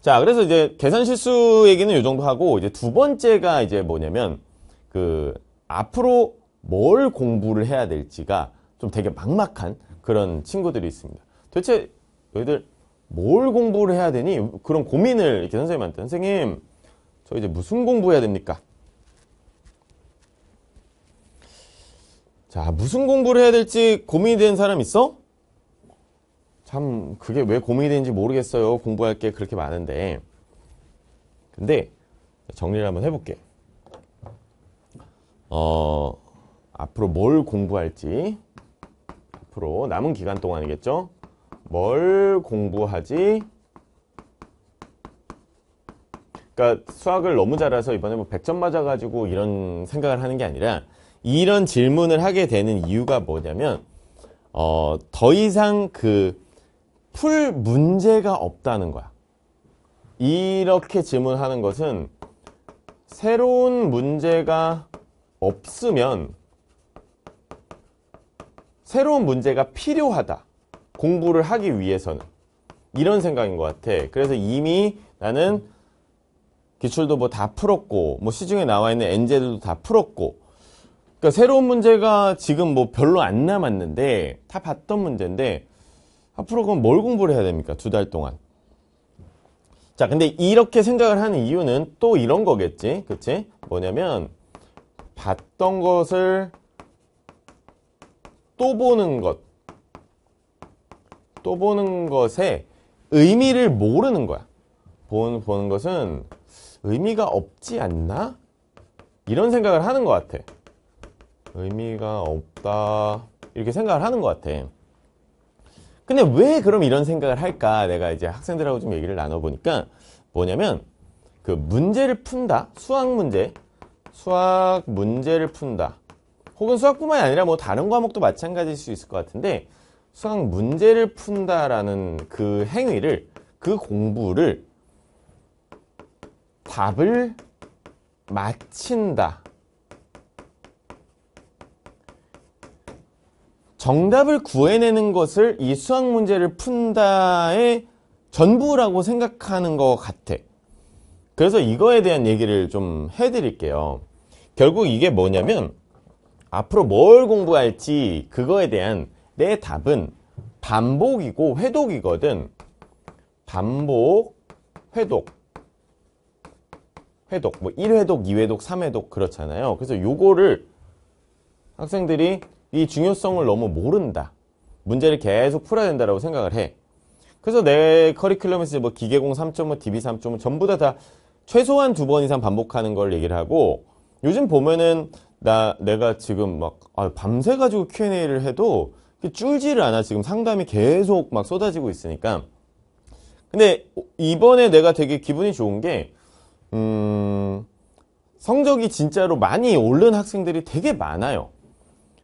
자, 그래서 이제 계산 실수 얘기는 이 정도 하고 이제 두 번째가 이제 뭐냐면 그 앞으로 뭘 공부를 해야 될지가 좀 되게 막막한 그런 친구들이 있습니다. 도대체 너희들 뭘 공부를 해야 되니? 그런 고민을 이렇게 선생님한테 선생님 저 이제 무슨 공부해야 됩니까? 자 무슨 공부를 해야 될지 고민이 된 사람 있어? 참 그게 왜 고민이 되는지 모르겠어요. 공부할 게 그렇게 많은데. 근데 정리를 한번 해볼게. 어, 앞으로 뭘 공부할지 앞으로 남은 기간 동안이겠죠? 뭘 공부하지? 그러니까 수학을 너무 잘해서 이번에 뭐 100점 맞아가지고 이런 생각을 하는 게 아니라 이런 질문을 하게 되는 이유가 뭐냐면 어, 더 이상 그풀 문제가 없다는 거야. 이렇게 질문하는 것은 새로운 문제가 없으면 새로운 문제가 필요하다. 공부를 하기 위해서는. 이런 생각인 것 같아. 그래서 이미 나는 기출도 뭐 다 풀었고, 뭐 시중에 나와 있는 엔제들도 다 풀었고, 그러니까 새로운 문제가 지금 뭐 별로 안 남았는데, 다 봤던 문제인데, 앞으로 그럼 뭘 공부를 해야 됩니까? 두 달 동안. 자, 근데 이렇게 생각을 하는 이유는 또 이런 거겠지. 그치? 뭐냐면, 봤던 것을 또 보는 것. 또 보는 것에 의미를 모르는 거야. 본, 보는 것은 의미가 없지 않나? 이런 생각을 하는 것 같아. 의미가 없다. 이렇게 생각을 하는 것 같아. 근데 왜 그럼 이런 생각을 할까? 내가 이제 학생들하고 좀 얘기를 나눠보니까 뭐냐면 그 문제를 푼다. 수학 문제. 수학 문제를 푼다. 혹은 수학뿐만이 아니라 뭐 다른 과목도 마찬가지일 수 있을 것 같은데 수학 문제를 푼다라는 그 행위를 그 공부를 답을 마친다 정답을 구해내는 것을 이 수학 문제를 푼다의 전부라고 생각하는 것 같아. 그래서 이거에 대한 얘기를 좀 해드릴게요. 결국 이게 뭐냐면 앞으로 뭘 공부할지 그거에 대한 내 답은 반복이고 회독이거든. 반복, 회독. 회독. 뭐 1회독, 2회독, 3회독 그렇잖아요. 그래서 요거를 학생들이 이 중요성을 너무 모른다. 문제를 계속 풀어야 된다라고 생각을 해. 그래서 내 커리큘럼에서 뭐 기계공 3.5, DB 3.5 전부 다, 다 최소한 두 번 이상 반복하는 걸 얘기를 하고 요즘 보면은 나 내가 지금 막 아, 밤새 가지고 Q&A를 해도 줄지를 않아 지금 상담이 계속 막 쏟아지고 있으니까 근데 이번에 내가 되게 기분이 좋은 게 음, 성적이 진짜로 많이 오른 학생들이 되게 많아요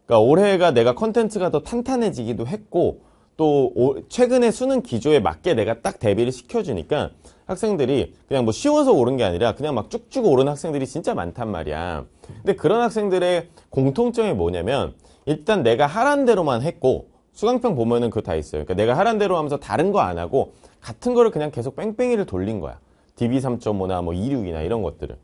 그러니까 올해가 내가 컨텐츠가 더 탄탄해지기도 했고 또 최근에 수능 기조에 맞게 내가 딱 대비를 시켜주니까 학생들이 그냥 뭐 쉬워서 오른 게 아니라 그냥 막 쭉쭉 오른 학생들이 진짜 많단 말이야. 근데 그런 학생들의 공통점이 뭐냐면 일단 내가 하란 대로만 했고 수강평 보면은 그거 다 있어요. 그러니까 내가 하란 대로 하면서 다른 거 안 하고 같은 거를 그냥 계속 뺑뺑이를 돌린 거야. DB3.5나 뭐 26이나 이런 것들을.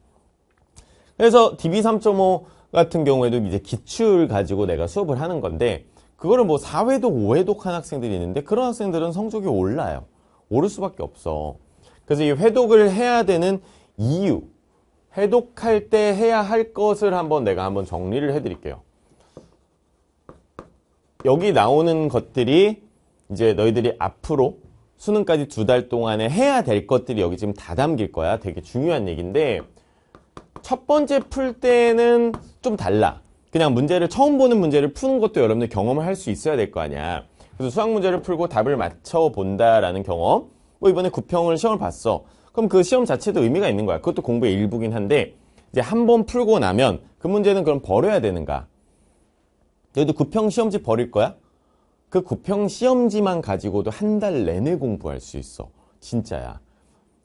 그래서 DB3.5 같은 경우에도 이제 기출 가지고 내가 수업을 하는 건데 그거를 뭐 4회독, 5회독 한 학생들이 있는데 그런 학생들은 성적이 올라요. 오를 수밖에 없어. 그래서 이 회독을 해야 되는 이유, 회독할 때 해야 할 것을 한번 내가 한번 정리를 해드릴게요. 여기 나오는 것들이 이제 너희들이 앞으로 수능까지 두 달 동안에 해야 될 것들이 여기 지금 다 담길 거야. 되게 중요한 얘기인데 첫 번째 풀 때는 좀 달라. 그냥 문제를 처음 보는 문제를 푸는 것도 여러분들 경험을 할 수 있어야 될 거 아니야. 그래서 수학 문제를 풀고 답을 맞춰본다라는 경험. 뭐 이번에 구평을 시험을 봤어. 그럼 그 시험 자체도 의미가 있는 거야. 그것도 공부의 일부긴 한데 이제 한 번 풀고 나면 그 문제는 그럼 버려야 되는가? 너희도 구평 시험지 버릴 거야? 그 구평 시험지만 가지고도 한 달 내내 공부할 수 있어. 진짜야.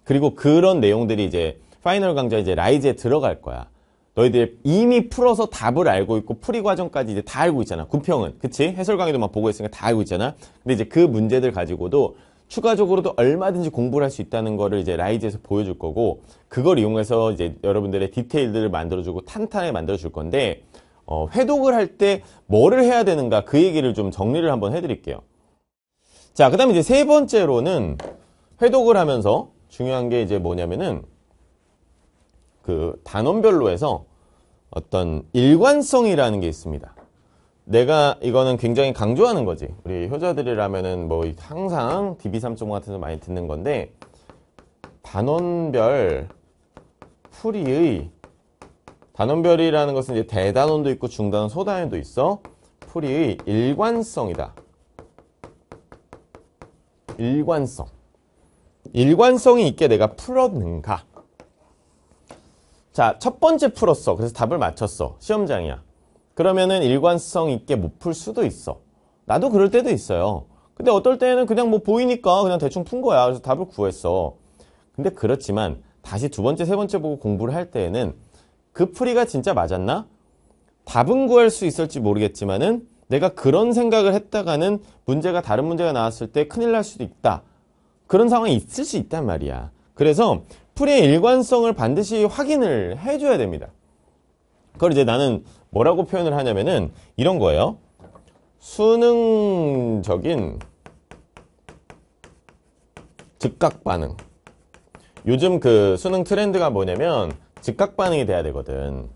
그리고 그런 내용들이 이제 파이널 강좌 이제 라이즈에 들어갈 거야. 너희들이 미 풀어서 답을 알고 있고 풀이 과정까지 이제 다 알고 있잖아. 구평은 그치? 해설 강의도막 보고 있으니까 다 알고 있잖아. 근데 이제 그 문제들 가지고도 추가적으로도 얼마든지 공부를 할 수 있다는 거를 이제 라이즈에서 보여줄 거고 그걸 이용해서 이제 여러분들의 디테일들을 만들어주고 탄탄하게 만들어줄 건데 어, 회독을 할 때 뭐를 해야 되는가 그 얘기를 좀 정리를 한번 해드릴게요. 자, 그 다음에 이제 세 번째로는 회독을 하면서 중요한 게 이제 뭐냐면은 그 단원별로 해서 어떤 일관성이라는 게 있습니다. 내가 이거는 굉장히 강조하는 거지. 우리 효자들이라면은 뭐 항상 DB3.5 같은 데 많이 듣는 건데 단원별 풀이의 단원별이라는 것은 이제 대단원도 있고 중단원, 소단원도 있어. 풀이의 일관성이다. 일관성. 일관성이 있게 내가 풀었는가? 자, 첫 번째 풀었어. 그래서 답을 맞췄어. 시험장이야. 그러면은 일관성 있게 못 풀 수도 있어. 나도 그럴 때도 있어요. 근데 어떨 때는 그냥 뭐 보이니까 그냥 대충 푼 거야. 그래서 답을 구했어. 근데 그렇지만 다시 두 번째, 세 번째 보고 공부를 할 때에는 그 풀이가 진짜 맞았나? 답은 구할 수 있을지 모르겠지만은 내가 그런 생각을 했다가는 문제가 다른 문제가 나왔을 때 큰일 날 수도 있다. 그런 상황이 있을 수 있단 말이야. 그래서 풀의 일관성을 반드시 확인을 해줘야 됩니다. 그걸 이제 나는 뭐라고 표현을 하냐면은 이런 거예요. 수능적인 즉각 반응. 요즘 그 수능 트렌드가 뭐냐면 즉각 반응이 돼야 되거든.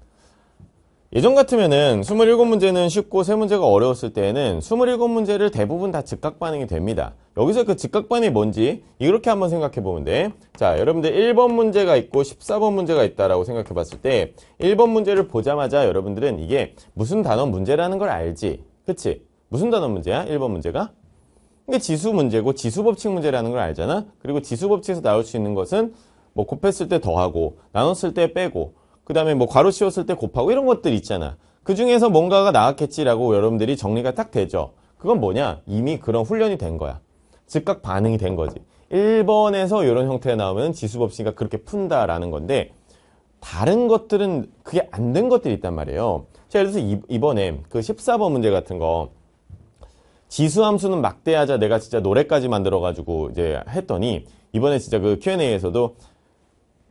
예전 같으면은 27문제는 쉽고 3문제가 어려웠을 때에는 27문제를 대부분 다 즉각 반응이 됩니다. 여기서 그 즉각 반응이 뭔지 이렇게 한번 생각해 보면 돼. 자, 여러분들 1번 문제가 있고 14번 문제가 있다라고 생각해 봤을 때 1번 문제를 보자마자 여러분들은 이게 무슨 단어 문제라는 걸 알지. 그치? 무슨 단어 문제야? 1번 문제가? 이게 지수 문제고 지수 법칙 문제라는 걸 알잖아. 그리고 지수 법칙에서 나올 수 있는 것은 뭐 곱했을 때 더하고 나눴을 때 빼고 그 다음에 뭐 괄호 씌웠을 때 곱하고 이런 것들 있잖아. 그 중에서 뭔가가 나왔겠지라고 여러분들이 정리가 딱 되죠. 그건 뭐냐? 이미 그런 훈련이 된 거야. 즉각 반응이 된 거지. 1번에서 이런 형태에 나오면 지수법칙이가 그렇게 푼다라는 건데 다른 것들은 그게 안 된 것들이 있단 말이에요. 자, 예를 들어서 이번에 그 14번 문제 같은 거 지수함수는 막대하자 내가 진짜 노래까지 만들어가지고 이제 했더니 이번에 진짜 그 Q&A에서도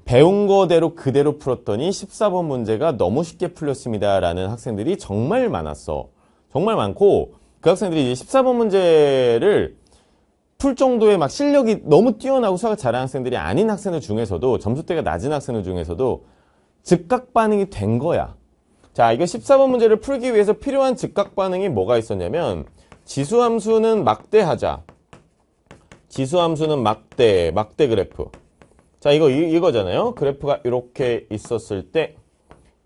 배운 거대로 그대로 풀었더니 14번 문제가 너무 쉽게 풀렸습니다. 라는 학생들이 정말 많았어. 정말 많고 그 학생들이 이제 14번 문제를 풀 정도의 막 실력이 너무 뛰어나고 수학을 잘하는 학생들이 아닌 학생들 중에서도 점수대가 낮은 학생들 중에서도 즉각 반응이 된 거야. 자, 이거 14번 문제를 풀기 위해서 필요한 즉각 반응이 뭐가 있었냐면 지수함수는 막대하자. 지수함수는 막대, 막대 그래프. 자 이거 이, 거잖아요 그래프가 이렇게 있었을 때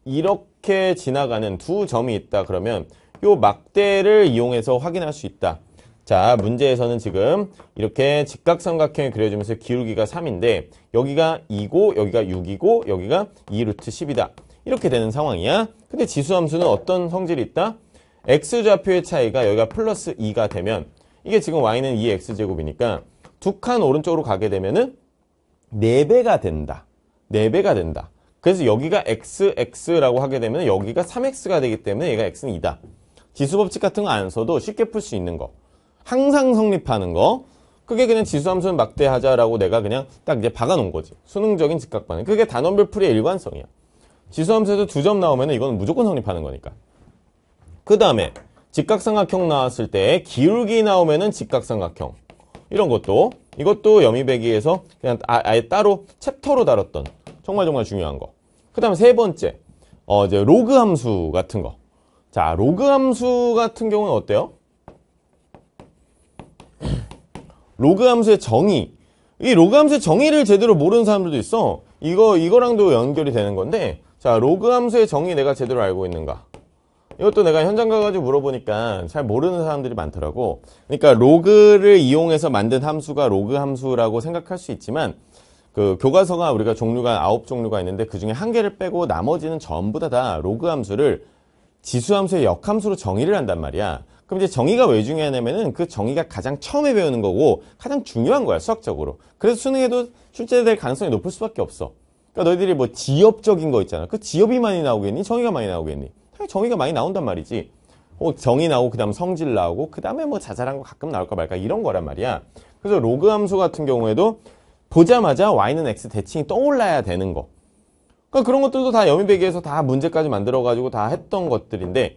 이렇게 지나가는 두 점이 있다 그러면 요 막대를 이용해서 확인할 수 있다 자 문제에서는 지금 이렇게 직각삼각형을 그려지면서 기울기가 3인데 여기가 2고 여기가 6이고 여기가 2루트 10이다 이렇게 되는 상황이야 근데 지수함수는 어떤 성질이 있다? x좌표의 차이가 여기가 플러스 2가 되면 이게 지금 y는 2x제곱이니까 두 칸 오른쪽으로 가게 되면은 4배가 된다. 4배가 된다. 그래서 여기가 xx라고 하게 되면 여기가 3x가 되기 때문에 얘가 x는 2다. 지수 법칙 같은 거 안 써도 쉽게 풀 수 있는 거. 항상 성립하는 거. 그게 그냥 지수함수는 막대하자라고 내가 그냥 딱 이제 박아놓은 거지. 수능적인 직각 반응. 그게 단원별 풀의 일관성이야. 지수함수에서 두 점 나오면 이건 무조건 성립하는 거니까. 그 다음에 직각삼각형 나왔을 때 기울기 나오면은 직각삼각형. 이런 것도 이것도 여미배기에서 그냥 아, 아예 따로 챕터로 다뤘던 정말 정말 중요한 거. 그 다음에 세 번째, 어, 이제 로그 함수 같은 거. 자, 로그 함수 같은 경우는 어때요? 로그 함수의 정의. 이 로그 함수의 정의를 제대로 모르는 사람들도 있어. 이거, 이거랑도 연결이 되는 건데, 자, 로그 함수의 정의 내가 제대로 알고 있는가? 이것도 내가 현장 가가지고 물어보니까 잘 모르는 사람들이 많더라고. 그러니까 로그를 이용해서 만든 함수가 로그 함수라고 생각할 수 있지만 그 교과서가 우리가 종류가 아홉 종류가 있는데 그 중에 한 개를 빼고 나머지는 전부 다, 다 로그 함수를 지수 함수의 역함수로 정의를 한단 말이야. 그럼 이제 정의가 왜 중요하냐면은 그 정의가 가장 처음에 배우는 거고 가장 중요한 거야 수학적으로. 그래서 수능에도 출제될 가능성이 높을 수밖에 없어. 그러니까 너희들이 뭐 지엽적인 거 있잖아. 그 지엽이 많이 나오겠니? 정의가 많이 나오겠니? 정의가 많이 나온단 말이지. 어, 정의 나오고 그 다음 성질 나오고 그 다음에 뭐 자잘한 거 가끔 나올까 말까 이런 거란 말이야. 그래서 로그 함수 같은 경우에도 보자마자 y는 x 대칭이 떠올라야 되는 거. 그러니까 그런 것들도 다 여미배기에서 다 문제까지 만들어가지고 다 했던 것들인데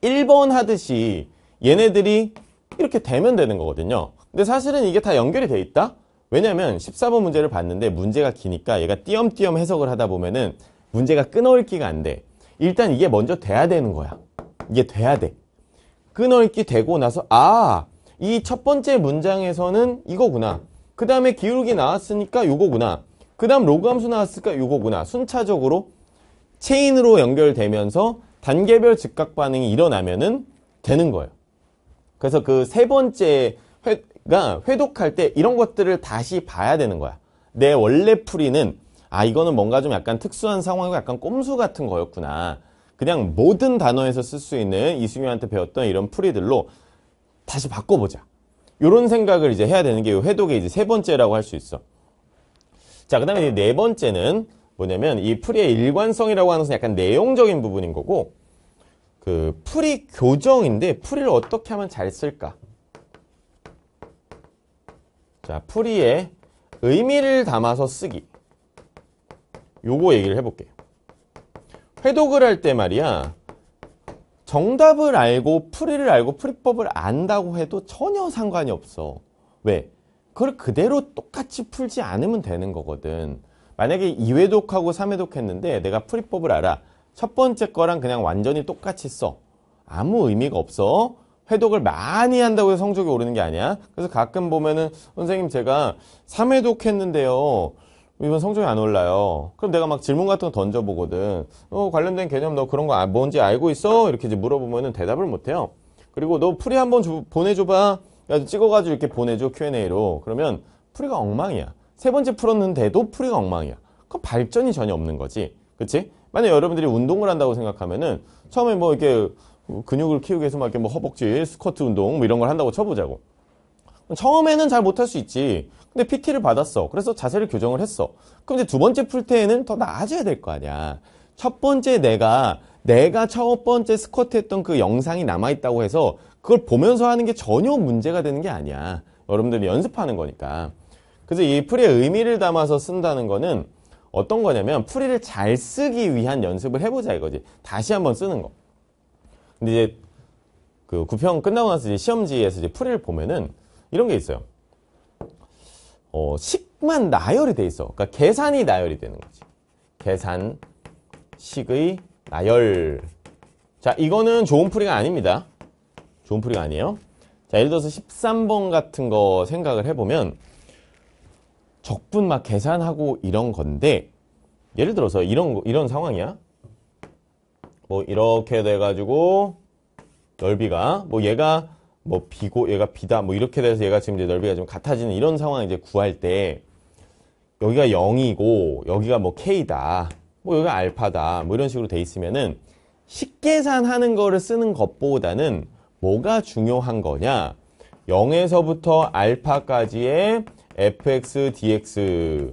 1번 하듯이 얘네들이 이렇게 되면 되는 거거든요. 근데 사실은 이게 다 연결이 돼 있다? 왜냐면 14번 문제를 봤는데 문제가 기니까 얘가 띄엄띄엄 해석을 하다 보면은 문제가 끊어올기가안 돼. 일단 이게 먼저 돼야 되는 거야. 이게 돼야 돼. 끊어읽기 되고 나서 아, 이 첫 번째 문장에서는 이거구나. 그 다음에 기울기 나왔으니까 요거구나. 그 다음 로그 함수 나왔으니까 요거구나. 순차적으로 체인으로 연결되면서 단계별 즉각 반응이 일어나면은 되는 거예요. 그래서 그 세 번째 회가 회독할 때 이런 것들을 다시 봐야 되는 거야. 내 원래 풀이는 아 이거는 뭔가 좀 약간 특수한 상황이고 약간 꼼수 같은 거였구나. 그냥 모든 단어에서 쓸 수 있는 이승유한테 배웠던 이런 풀이들로 다시 바꿔보자. 이런 생각을 이제 해야 되는 게 이 회독의 이제 세 번째라고 할 수 있어. 자, 그 다음에 네 번째는 뭐냐면 이 풀이의 일관성이라고 하는 것은 약간 내용적인 부분인 거고 그 풀이 교정인데 풀이를 어떻게 하면 잘 쓸까? 자, 풀이의 의미를 담아서 쓰기. 요거 얘기를 해볼게요. 회독을 할 때 말이야 정답을 알고 풀이를 알고 풀이법을 안다고 해도 전혀 상관이 없어. 왜? 그걸 그대로 똑같이 풀지 않으면 되는 거거든. 만약에 2회독하고 3회독 했는데 내가 풀이법을 알아. 첫 번째 거랑 그냥 완전히 똑같이 써. 아무 의미가 없어. 회독을 많이 한다고 해서 성적이 오르는 게 아니야. 그래서 가끔 보면은 선생님 제가 3회독 했는데요. 이번 성적이 안 올라요. 그럼 내가 막 질문 같은 거 던져보거든. 어, 관련된 개념 너 그런 거 아, 뭔지 알고 있어? 이렇게 이제 물어보면은 대답을 못 해요. 그리고 너 풀이 한번 보내줘봐. 찍어가지고 이렇게 보내줘 Q&A로. 그러면 풀이가 엉망이야. 세 번째 풀었는데도 풀이가 엉망이야. 그럼 발전이 전혀 없는 거지. 그치? 만약 여러분들이 운동을 한다고 생각하면은 처음에 뭐 이렇게 근육을 키우기 위해서 막 이렇게 뭐 허벅지 스쿼트 운동 뭐 이런 걸 한다고 쳐보자고. 처음에는 잘 못할 수 있지. 근데 PT를 받았어. 그래서 자세를 교정을 했어. 그럼 이제 두 번째 풀 때에는 더 나아져야 될 거 아니야. 첫 번째 내가 내가 첫 번째 스쿼트 했던 그 영상이 남아있다고 해서 그걸 보면서 하는 게 전혀 문제가 되는 게 아니야. 여러분들이 연습하는 거니까. 그래서 이 풀의 의미를 담아서 쓴다는 거는 어떤 거냐면 풀이를 잘 쓰기 위한 연습을 해보자 이거지. 다시 한번 쓰는 거. 근데 이제 그 구평 끝나고 나서 이제 시험지에서 이제 풀이를 보면은 이런 게 있어요. 어, 식만 나열이 돼 있어. 그러니까 계산이 나열이 되는 거지. 계산 식의 나열. 자, 이거는 좋은 풀이가 아닙니다. 좋은 풀이가 아니에요. 자, 예를 들어서 13번 같은 거 생각을 해보면 적분 막 계산하고 이런 건데 예를 들어서 이런 이런 상황이야. 뭐 이렇게 돼가지고 넓이가 뭐 얘가 뭐 비고 얘가 비다 뭐 이렇게 돼서 얘가 지금 이제 넓이가 좀 같아지는 이런 상황 을 이제 구할 때 여기가 0이고 여기가 뭐 k다 뭐 여기가 알파다 뭐 이런 식으로 돼 있으면은 식계산하는 거를 쓰는 것보다는 뭐가 중요한 거냐 0에서부터 알파까지의 fx dx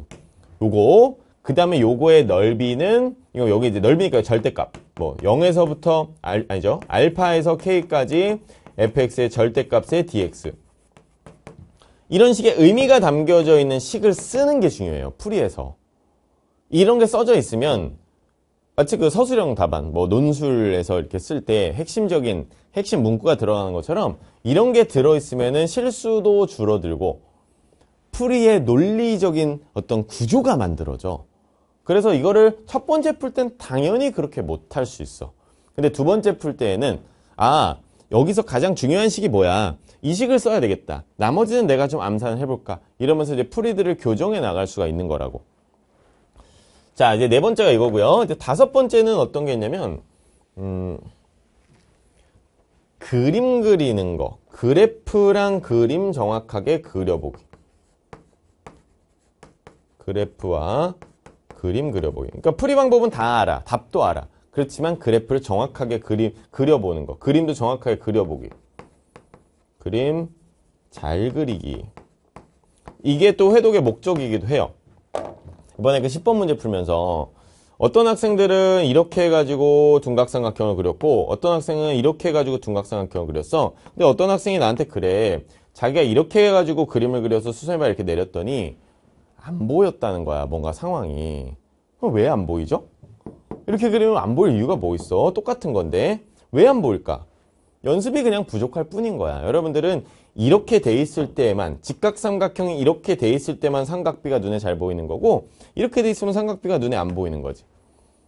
요거 그 다음에 요거의 넓이는 이거 여기 이제 넓이니까 절대값 뭐 0에서부터 알, 아니죠 알파에서 k까지 fx의 절대값의 dx 이런 식의 의미가 담겨져 있는 식을 쓰는 게 중요해요. 풀이에서. 이런 게 써져 있으면 마치 그 서술형 답안, 뭐 논술에서 이렇게 쓸 때 핵심적인 핵심 문구가 들어가는 것처럼 이런 게들어있으면 실수도 줄어들고 풀이의 논리적인 어떤 구조가 만들어져. 그래서 이거를 첫 번째 풀 땐 당연히 그렇게 못 할 수 있어. 근데 두 번째 풀 때에는 아 여기서 가장 중요한 식이 뭐야? 이 식을 써야 되겠다. 나머지는 내가 좀 암산을 해볼까? 이러면서 이제 풀이들을 교정해 나갈 수가 있는 거라고. 자, 이제 네 번째가 이거고요. 이제 다섯 번째는 어떤 게 있냐면, 음, 그림 그리는 거. 그래프랑 그림 정확하게 그려보기. 그래프와 그림 그려보기. 그러니까 풀이 방법은 다 알아. 답도 알아. 그렇지만 그래프를 정확하게 그림, 그려보는 거. 그림도 정확하게 그려보기. 그림 잘 그리기. 이게 또 회독의 목적이기도 해요. 이번에 그 10번 문제 풀면서 어떤 학생들은 이렇게 해가지고 둔각삼각형을 그렸고 어떤 학생은 이렇게 해가지고 둔각삼각형을 그렸어. 근데 어떤 학생이 나한테 그래. 자기가 이렇게 해가지고 그림을 그려서 수세바 이렇게 내렸더니 안 보였다는 거야. 뭔가 상황이. 왜 안 보이죠? 이렇게 그리면 안 보일 이유가 뭐 있어? 똑같은 건데 왜 안 보일까? 연습이 그냥 부족할 뿐인 거야. 여러분들은 이렇게 돼 있을 때만 에 직각삼각형이 이렇게 돼 있을 때만 삼각비가 눈에 잘 보이는 거고 이렇게 돼 있으면 삼각비가 눈에 안 보이는 거지.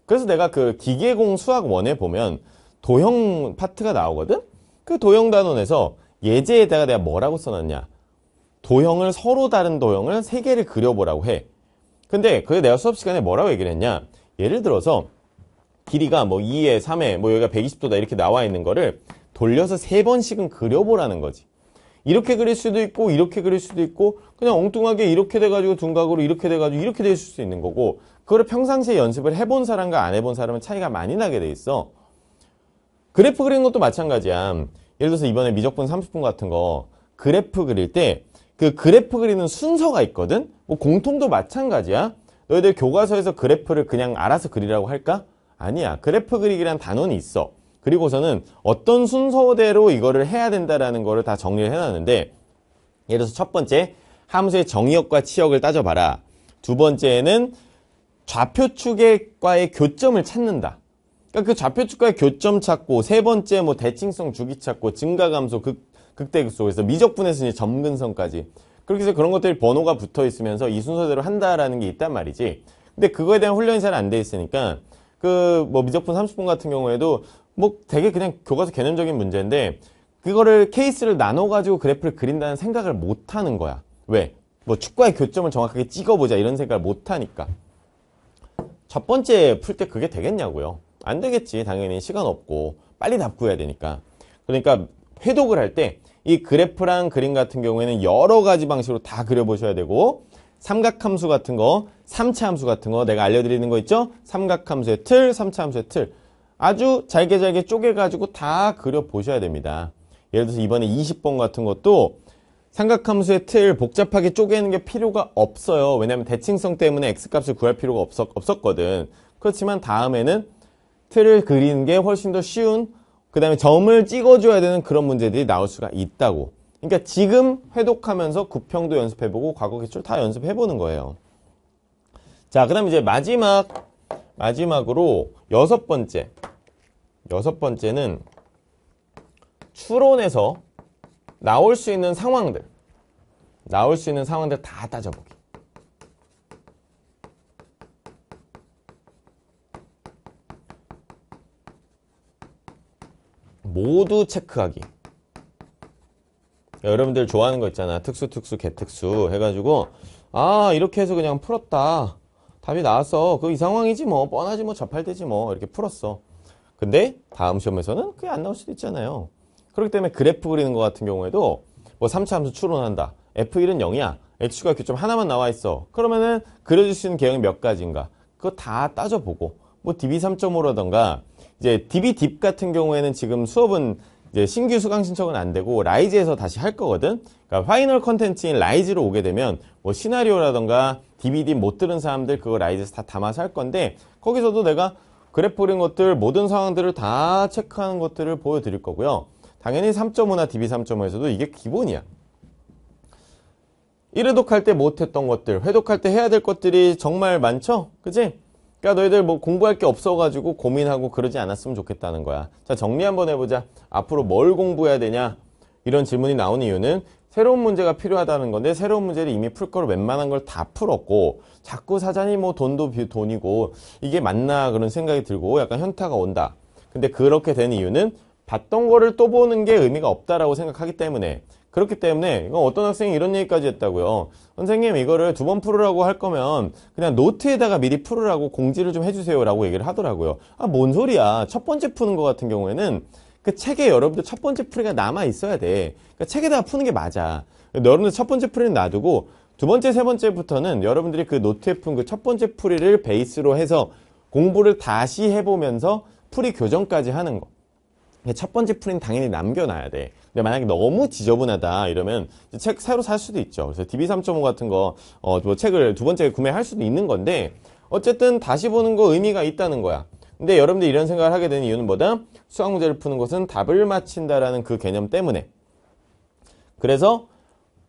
그래서 내가 그 기계공 수학1에 보면 도형 파트가 나오거든? 그 도형 단원에서 예제에다가 내가 뭐라고 써놨냐? 도형을 서로 다른 도형을 세 개를 그려보라고 해. 근데 그게 내가 수업 시간에 뭐라고 얘기를 했냐? 예를 들어서 길이가 뭐 2에 3에 뭐 여기가 120도다 이렇게 나와 있는 거를 돌려서 3번씩은 그려보라는 거지. 이렇게 그릴 수도 있고 이렇게 그릴 수도 있고 그냥 엉뚱하게 이렇게 돼가지고 둔각으로 이렇게 돼가지고 이렇게 될수 있는 거고 그거를 평상시에 연습을 해본 사람과 안 해본 사람은 차이가 많이 나게 돼 있어. 그래프 그리는 것도 마찬가지야. 예를 들어서 이번에 미적분 30분 같은 거 그래프 그릴 때 그 그래프 그리는 순서가 있거든? 뭐 공통도 마찬가지야. 너희들 교과서에서 그래프를 그냥 알아서 그리라고 할까? 아니야. 그래프 그리기란 단원이 있어. 그리고서는 어떤 순서대로 이거를 해야 된다라는 거를 다 정리를 해놨는데 예를 들어서 첫 번째 함수의 정의역과 치역을 따져봐라. 두 번째는 좌표축과의 교점을 찾는다. 그니까그 좌표축과의 교점 찾고 세 번째 뭐 대칭성 주기 찾고 증가 감소 극, 극대 극소에서 미적분에서 점근선까지 그렇게 해서 그런 것들이 번호가 붙어 있으면서 이 순서대로 한다라는 게 있단 말이지. 근데 그거에 대한 훈련이 잘 안 돼 있으니까 그뭐 미적분 30분 같은 경우에도 뭐 되게 그냥 교과서 개념적인 문제인데 그거를 케이스를 나눠 가지고 그래프를 그린다는 생각을 못 하는 거야. 왜? 뭐 축구의 교점을 정확하게 찍어보자 이런 생각을 못 하니까. 첫 번째 풀 때 그게 되겠냐고요. 안 되겠지. 당연히 시간 없고 빨리 답구 해야 되니까. 그러니까 회독을 할 때 이 그래프랑 그림 같은 경우에는 여러 가지 방식으로 다 그려보셔야 되고 삼각함수 같은 거, 삼차 함수 같은 거 내가 알려드리는 거 있죠? 삼각함수의 틀, 삼차 함수의 틀. 아주 잘게 잘게 쪼개가지고 다 그려보셔야 됩니다. 예를 들어서 이번에 20번 같은 것도 삼각함수의 틀 복잡하게 쪼개는 게 필요가 없어요. 왜냐하면 대칭성 때문에 x값을 구할 필요가 없었, 없었거든. 그렇지만 다음에는 틀을 그리는 게 훨씬 더 쉬운 그 다음에 점을 찍어줘야 되는 그런 문제들이 나올 수가 있다고 그러니까 지금 회독하면서 구평도 연습해보고 과거 기출 다 연습해보는 거예요. 자, 그 다음 이제 마지막, 마지막으로 여섯 번째. 여섯 번째는 추론에서 나올 수 있는 상황들. 나올 수 있는 상황들 다 따져보기. 모두 체크하기. 여러분들 좋아하는 거 있잖아. 특수, 특수, 개특수 해가지고 아 이렇게 해서 그냥 풀었다. 답이 나왔어. 그이 상황이지 뭐 뻔하지 뭐접할되지뭐 뭐. 이렇게 풀었어. 근데 다음 시험에서는 그게 안 나올 수도 있잖아요. 그렇기 때문에 그래프 그리는 거 같은 경우에도 뭐 3차 함수 추론한다. F1은 0이야. H가 이렇게 좀 하나만 나와 있어. 그러면은 그려줄 수 있는 개형이 몇 가지인가. 그거 다 따져보고 뭐 DB 3.5라던가 이제 DB 딥 같은 경우에는 지금 수업은 이제 신규 수강 신청은 안 되고 라이즈에서 다시 할 거거든. 그러니까 파이널 컨텐츠인 라이즈로 오게 되면 뭐 시나리오라던가 DVD 못 들은 사람들 그거 라이즈에서 다 담아서 할 건데 거기서도 내가 그래프링 것들 모든 상황들을 다 체크하는 것들을 보여드릴 거고요. 당연히 3.5나 DB 3.5에서도 이게 기본이야. 1회독할 때 못했던 것들, 회독할 때 해야 될 것들이 정말 많죠? 그지? 그러니까 너희들 뭐 공부할 게 없어가지고 고민하고 그러지 않았으면 좋겠다는 거야. 자 정리 한번 해보자. 앞으로 뭘 공부해야 되냐? 이런 질문이 나온 이유는 새로운 문제가 필요하다는 건데 새로운 문제를 이미 풀걸를 웬만한 걸 다 풀었고 자꾸 사자니 뭐 돈도 돈이고 이게 맞나 그런 생각이 들고 약간 현타가 온다. 근데 그렇게 된 이유는 봤던 거를 또 보는 게 의미가 없다라고 생각하기 때문에 그렇기 때문에 이건 어떤 학생이 이런 얘기까지 했다고요. 선생님 이거를 두 번 풀으라고 할 거면 그냥 노트에다가 미리 풀으라고 공지를 좀 해주세요 라고 얘기를 하더라고요. 아 뭔 소리야. 첫 번째 푸는 것 같은 경우에는 그 책에 여러분들 첫 번째 풀이가 남아 있어야 돼. 그러니까 책에다가 푸는 게 맞아. 여러분들 첫 번째 풀이는 놔두고 두 번째, 세 번째부터는 여러분들이 그 노트에 푼 그 첫 번째 풀이를 베이스로 해서 공부를 다시 해보면서 풀이 교정까지 하는 거. 첫 번째 프린 당연히 남겨놔야 돼. 근데 만약에 너무 지저분하다 이러면 책 새로 살 수도 있죠. 그래서 DB 3.5 같은 거, 어, 뭐 책을 두 번째 구매할 수도 있는 건데, 어쨌든 다시 보는 거 의미가 있다는 거야. 근데 여러분들 이런 생각을 하게 되는 이유는 뭐다? 수학 문제를 푸는 것은 답을 맞힌다라는 그 개념 때문에. 그래서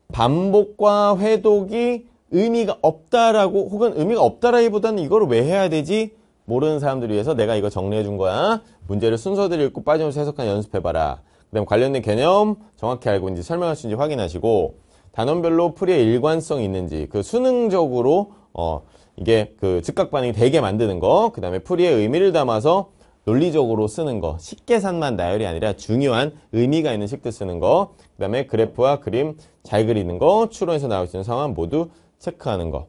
반복과 회독이 의미가 없다라고 혹은 의미가 없다라기보다는 이걸 왜 해야 되지? 모르는 사람들을 위해서 내가 이거 정리해 준 거야. 문제를 순서대로 읽고 빠짐없이 해석한 연습해봐라. 그 다음 관련된 개념 정확히 알고 이제 설명할 수 있는지 확인하시고 단원별로 풀이의 일관성이 있는지 그 수능적으로 어 이게 그 즉각 반응이 되게 만드는 거그 다음에 풀이의 의미를 담아서 논리적으로 쓰는 거 식계산만 나열이 아니라 중요한 의미가 있는 식들 쓰는 거그 다음에 그래프와 그림 잘 그리는 거 추론에서 나올 수 있는 상황 모두 체크하는 거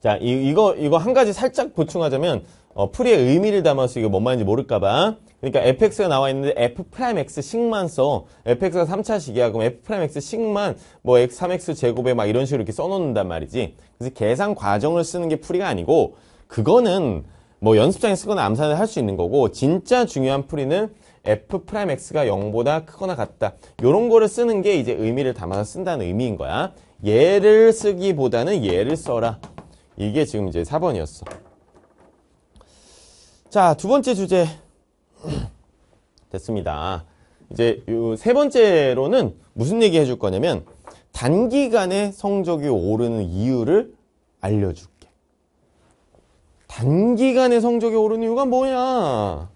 자, 이, 거 이거, 이거 한 가지 살짝 보충하자면, 어, 프의 의미를 담아서 이거 뭔 말인지 모를까봐. 그러니까 fx가 나와 있는데 f x 식만 써. fx가 3차식이야. 그럼 f x 식만뭐 x, 3x 제곱에 막 이런 식으로 이렇게 써놓는단 말이지. 그래서 계산 과정을 쓰는 게 풀이가 아니고, 그거는 뭐 연습장에 쓰거나 암산을 할 수 있는 거고, 진짜 중요한 풀이는 f'x가 0보다 크거나 같다. 요런 거를 쓰는 게 이제 의미를 담아서 쓴다는 의미인 거야. 얘를 쓰기보다는 얘를 써라. 이게 지금 이제 4번이었어. 자, 두 번째 주제. 됐습니다. 이제 세 번째로는 무슨 얘기 해줄 거냐면 단기간에 성적이 오르는 이유를 알려줄게. 단기간에 성적이 오르는 이유가 뭐냐?